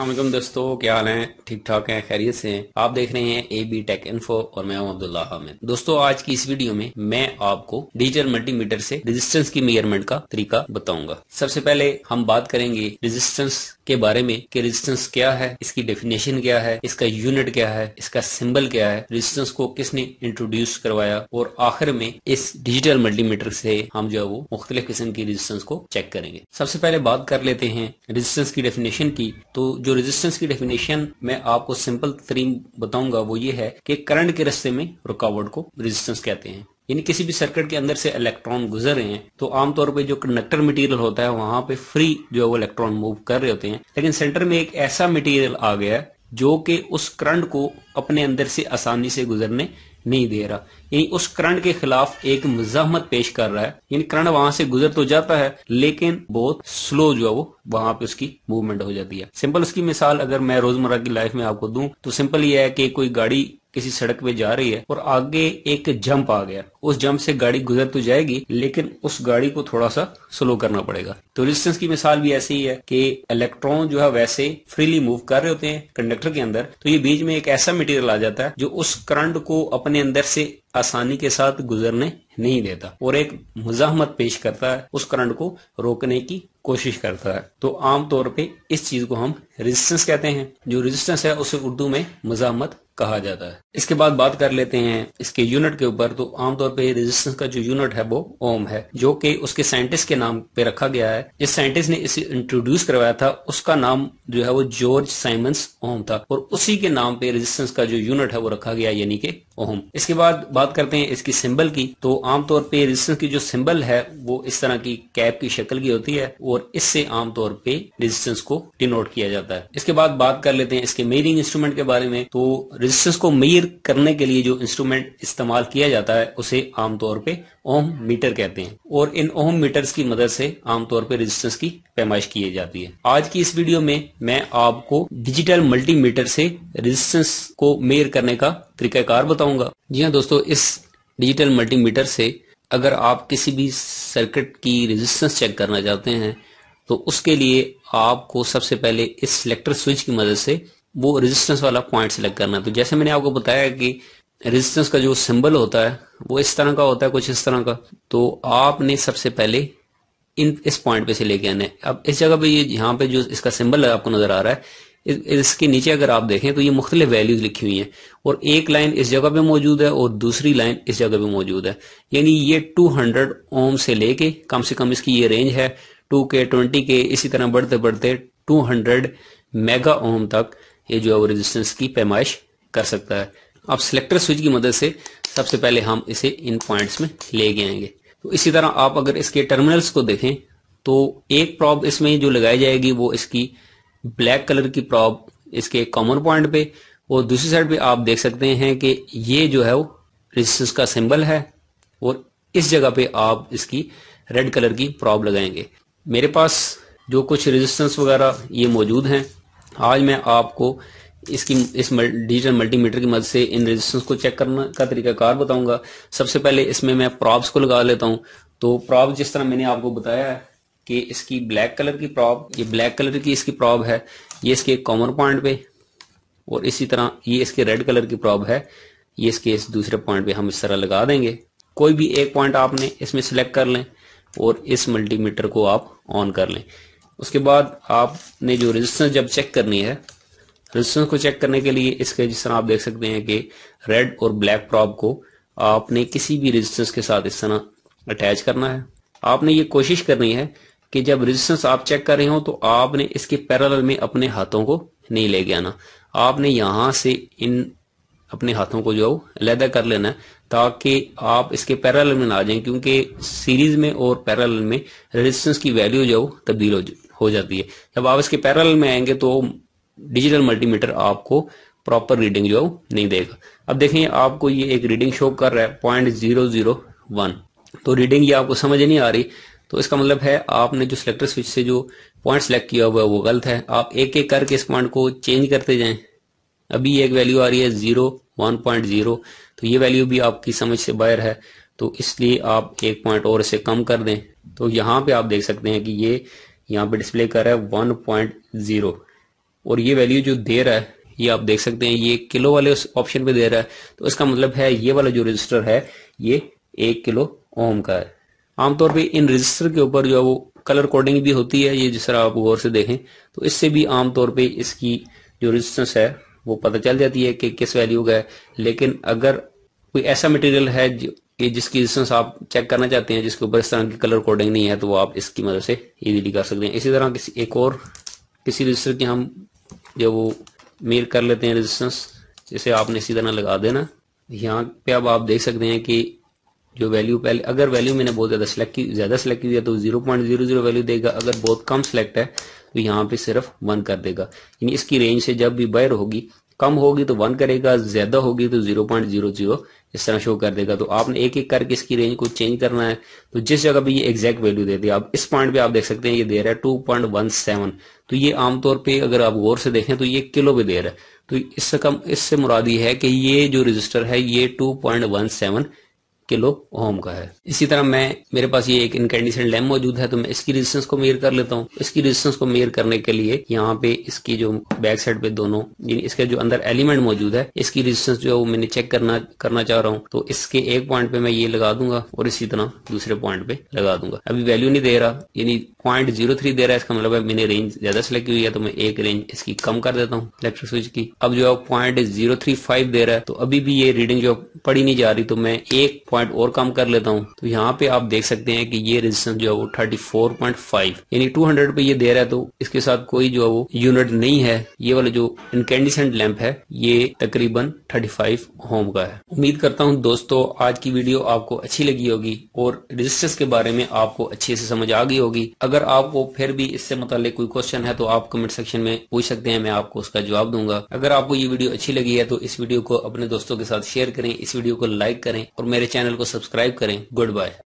अल्लाम दोस्तों क्या हाल है ठीक ठाक है खैरियत से हैं आप देख रहे हैं ए बी टेक इन्फो और मैं हूं अब्दुल्ला हामिद दोस्तों आज की इस वीडियो में मैं आपको डिजिटल मल्टीमीटर से रेजिस्टेंस की मेजरमेंट का तरीका बताऊंगा सबसे पहले हम बात करेंगे रेजिस्टेंस के बारे में कि रेजिस्टेंस क्या है इसकी डेफिनेशन क्या है इसका यूनिट क्या है इसका सिंबल क्या है रेजिस्टेंस को किसने इंट्रोड्यूस करवाया और आखिर में इस डिजिटल मल्टीमीटर से हम जो है वो मुख्तलिफ किस्म की रेजिस्टेंस को चेक करेंगे सबसे पहले बात कर लेते हैं रेजिस्टेंस की डेफिनेशन की तो जो रेजिस्टेंस की डेफिनेशन मैं आपको सिंपल तरीन बताऊंगा वो ये है कि करंट के रस्ते में रुकावट को रेजिस्टेंस कहते हैं यानी किसी भी सर्किट के अंदर से इलेक्ट्रॉन गुजर रहे हैं तो आमतौर पे जो कंडक्टर मटेरियल होता है वहां पे फ्री जो है वो इलेक्ट्रॉन मूव कर रहे होते हैं लेकिन सेंटर में एक ऐसा मटेरियल आ गया जो कि उस करंट को अपने अंदर से आसानी से गुजरने नहीं दे रहा यानी उस करण के खिलाफ एक मुजामत पेश कर रहा है यानी करण वहां से गुजर तो जाता है लेकिन बहुत स्लो जो है वो वहां पे उसकी मूवमेंट हो जाती है सिंपल उसकी मिसाल अगर मैं रोजमर्रा की लाइफ में आपको दूं तो सिंपल ये है कि कोई गाड़ी किसी सड़क पे जा रही है और आगे एक जंप आ गया उस जंप से गाड़ी गुजर तो जाएगी लेकिन उस गाड़ी को थोड़ा सा स्लो करना पड़ेगा तो रेजिस्टेंस की मिसाल भी ऐसी ही है कि इलेक्ट्रॉन जो है वैसे फ्रीली मूव कर रहे होते हैं कंडक्टर के अंदर तो ये बीच में एक ऐसा मटेरियल आ जाता है जो उस करंट को अपने अंदर से आसानी के साथ गुजरने नहीं देता और एक मुजाहमत पेश करता है उस करंट को रोकने की कोशिश करता है तो आमतौर पे इस चीज को हम रेजिस्टेंस कहते हैं जो रेजिस्टेंस है उसे उर्दू में मजामत कहा जाता है इसके बाद बात कर लेते हैं इसके यूनिट के ऊपर तो आमतौर पर रेजिस्टेंस का जो यूनिट है वो ओम है जो कि उसके साइंटिस्ट के नाम पे रखा गया है जिस साइंटिस्ट ने इसे इंट्रोड्यूस करवाया था उसका नाम जो है वो जॉर्ज साइमंस ओम था और उसी के नाम पे रेजिस्टेंस का जो यूनिट है वो रखा गया यानी कि ओम इसके बाद बात करते हैं इसकी सिंबल की तो आमतौर पर रेजिस्टेंस की जो सिंबल है वो इस तरह की कैप की शक्ल की होती है और इससे आमतौर पर रेजिस्टेंस को डिनोट किया जाता है इसके बाद बात कर लेते हैं इसके मेजरिंग इंस्ट्रूमेंट के बारे में तो रेजिस्टेंस को मेयर करने के लिए जो इंस्ट्रूमेंट इस्तेमाल किया जाता है उसे आमतौर पे ओम मीटर कहते हैं और इन ओम मीटर्स की मदद से आमतौर पे रेजिस्टेंस की पैमाइश की जाती है आज की इस वीडियो में मैं आपको डिजिटल मल्टीमीटर से रेजिस्टेंस को मेयर करने का तरीकाकार बताऊंगा जी हाँ दोस्तों इस डिजिटल मल्टीमीटर से अगर आप किसी भी सर्किट की रेजिस्टेंस चेक करना चाहते हैं तो उसके लिए आपको सबसे पहले इस सिलेक्टर स्विच की मदद से वो रेजिस्टेंस वाला पॉइंट सेलेक्ट करना है तो जैसे मैंने आपको बताया कि रेजिस्टेंस का जो सिंबल होता है वो इस तरह का होता है कुछ इस तरह का तो आपने सबसे पहले इन इस पॉइंट पे से लेके आना है अब इस जगह पे ये यहाँ पे जो इसका सिंबल है आपको नजर आ रहा है इसके नीचे अगर आप देखें तो ये मुख्तलिफ वैल्यूज लिखी हुई है और एक लाइन इस जगह पे मौजूद है और दूसरी लाइन इस जगह पे मौजूद है यानी ये हंड्रेड ओम से लेके कम से कम इसकी ये रेंज है टू के ट्वेंटी के इसी तरह बढ़ते बढ़ते हंड्रेड मेगा ओम तक ये जो है वो रेजिस्टेंस की पैमाइश कर सकता है अब सिलेक्टर स्विच की मदद से सबसे पहले हम इसे इन पॉइंट्स में ले के आएंगे तो इसी तरह आप अगर इसके टर्मिनल्स को देखें तो एक प्रॉब इसमें जो लगाई जाएगी वो इसकी ब्लैक कलर की प्रॉब इसके कॉमन पॉइंट पे और दूसरी साइड पे आप देख सकते हैं कि ये जो है वो रेजिस्टेंस का सिंबल है और इस जगह पे आप इसकी रेड कलर की प्रॉब लगाएंगे मेरे पास जो कुछ रेजिस्टेंस वगैरह ये मौजूद हैं आज मैं आपको इसकी इस डिजिटल मल्टीमीटर की मदद से इन रेजिस्टेंस को चेक करना का तरीका कार बताऊंगा सबसे पहले इसमें मैं प्रॉप्स को लगा लेता हूं तो प्रॉप जिस तरह मैंने आपको बताया है कि इसकी ब्लैक कलर की प्रॉप ये ब्लैक कलर की इसकी प्रॉप है ये इसके कॉमन पॉइंट पे और इसी तरह ये इसके रेड कलर की प्रॉप है ये इसके इस दूसरे पॉइंट पे हम इस तरह लगा देंगे कोई भी एक पॉइंट आपने इसमें सिलेक्ट कर लें और इस मल्टीमीटर को आप ऑन कर लें उसके बाद आपने जो रेजिस्टेंस जब चेक करनी है रेजिस्टेंस को चेक करने के लिए इसके जिस तरह आप देख सकते हैं कि रेड और ब्लैक प्रॉप को आपने किसी भी रेजिस्टेंस के साथ इस तरह अटैच करना है आपने ये कोशिश करनी है कि जब रेजिस्टेंस आप चेक कर रहे हो तो आपने इसके पैरल में अपने हाथों को नहीं लेके आना आपने यहां से इन अपने हाथों को जो है लैदा कर लेना है ताकि आप इसके पैरल में ना जाएं क्योंकि सीरीज में और पैरल में रेजिस्टेंस की वैल्यू जो तब्दील हो जाती है जब आप इसके पैरल में आएंगे तो डिजिटल मल्टीमीटर आपको प्रॉपर रीडिंग जो नहीं देगा अब देखें आपको ये एक रीडिंग शो कर रहा है पॉइंट जीरो जीरो वन तो रीडिंग ये आपको समझ नहीं आ रही तो इसका मतलब है आपने जो सिलेक्टर स्विच से जो पॉइंट सेलेक्ट किया हुआ है वो गलत है आप एक एक करके इस पॉइंट को चेंज करते जाएं अभी एक वैल्यू आ रही है जीरो वन पॉइंट जीरो तो ये वैल्यू भी आपकी समझ से बाहर है तो इसलिए आप एक पॉइंट और इसे कम कर दें तो यहां पे आप देख सकते हैं कि ये यहाँ पे डिस्प्ले कर रहा है वन पॉइंट जीरो और ये वैल्यू जो दे रहा है ये आप देख सकते हैं ये किलो वाले ऑप्शन पे दे रहा है तो इसका मतलब है ये वाला जो रजिस्टर है ये एक किलो ओम का है आमतौर पर इन रजिस्टर के ऊपर जो है वो कलर कोडिंग भी होती है ये जिस तरह आप गौर से देखें तो इससे भी आमतौर पर इसकी जो रजिस्टेंस है वो पता चल जाती है कि किस वैल्यू का है लेकिन अगर कोई ऐसा मटेरियल है कि जिसकी रिजिस्टेंस आप चेक करना चाहते हैं जिसके ऊपर इस तरह की कलर कोडिंग नहीं है तो वो आप इसकी मदद से इजीली कर सकते हैं इसी तरह किसी एक और किसी रजिस्टर की हम जो वो मेल कर लेते हैं रजिस्टेंस जिसे आपने इसी तरह लगा देना यहाँ पे अब आप देख सकते हैं कि जो वैल्यू पहले अगर वैल्यू मैंने बहुत ज्यादा सेलेक्ट की ज्यादा सेलेक्ट किया तो zero point zero zero value देगा अगर बहुत कम सेलेक्ट है तो यहाँ पे सिर्फ वन कर देगा यानी इसकी रेंज से जब भी बायर होगी कम होगी तो वन करेगा ज्यादा होगी तो जीरो पॉइंट जीरो जीरो इस तरह शो कर देगा तो आपने एक एक करके इसकी रेंज को चेंज करना है तो जिस जगह पे ये एग्जैक्ट वैल्यू दे दिया आप इस पॉइंट पे आप देख सकते हैं ये दे रहा है टू पॉइंट वन सेवन तो ये आमतौर पे अगर आप गौर से देखें तो ये किलो पे दे रहा है तो इससे कम इससे मुरादी है कि ये जो रजिस्टर है ये two point one seven kilo ohm का है इसी तरह मैं मेरे पास ये एक इनकंडीशन लैम मौजूद है तो मैं इसकी रेजिस्टेंस को मेयर कर लेता हूँ इसकी रेजिस्टेंस को मेयर करने के लिए यहाँ पे इसकी जो बैक साइड पे दोनों इसके जो अंदर एलिमेंट मौजूद है इसकी रेजिस्टेंस जो है वो मैंने चेक करना करना चाह रहा हूँ तो इसके एक पॉइंट पे मैं ये लगा दूंगा और इसी तरह दूसरे पॉइंट पे लगा दूंगा अभी वैल्यू नहीं दे रहा यानी पॉइंट जीरो थ्री दे रहा है इसका मतलब है मैंने रेंज ज्यादा सेलेक्ट हुई है तो मैं एक रेंज इसकी कम कर देता हूँ इलेक्ट्रिक स्विच की अब जो है पॉइंट जीरो थ्री फाइव दे रहा है तो अभी भी ये रीडिंग जो पड़ी नहीं जा रही तो मैं एक पॉइंट पॉइंट और कम कर लेता हूँ तो यहाँ पे आप देख सकते हैं कि ये रेजिस्टेंस जो है वो थर्टी फोर पॉइंट फाइव यानी टू हंड्रेड पे ये दे रहा है तो इसके साथ कोई जो है वो यूनिट नहीं है ये वाला जो इनकेंडिसेंट लैंप है ये तकरीबन थर्टी फाइव होम का है उम्मीद करता हूँ दोस्तों आज की वीडियो आपको अच्छी लगी होगी और रेजिस्टेंस के बारे में आपको अच्छे से समझ आ गई होगी अगर आपको फिर भी इससे मुतल कोई क्वेश्चन है तो आप कमेंट सेक्शन में पूछ सकते हैं मैं आपको उसका जवाब दूंगा अगर आपको ये वीडियो अच्छी लगी है तो इस वीडियो को अपने दोस्तों के साथ शेयर करें इस वीडियो को लाइक करें और मेरे चैनल चैनल को सब्सक्राइब करें गुड बाय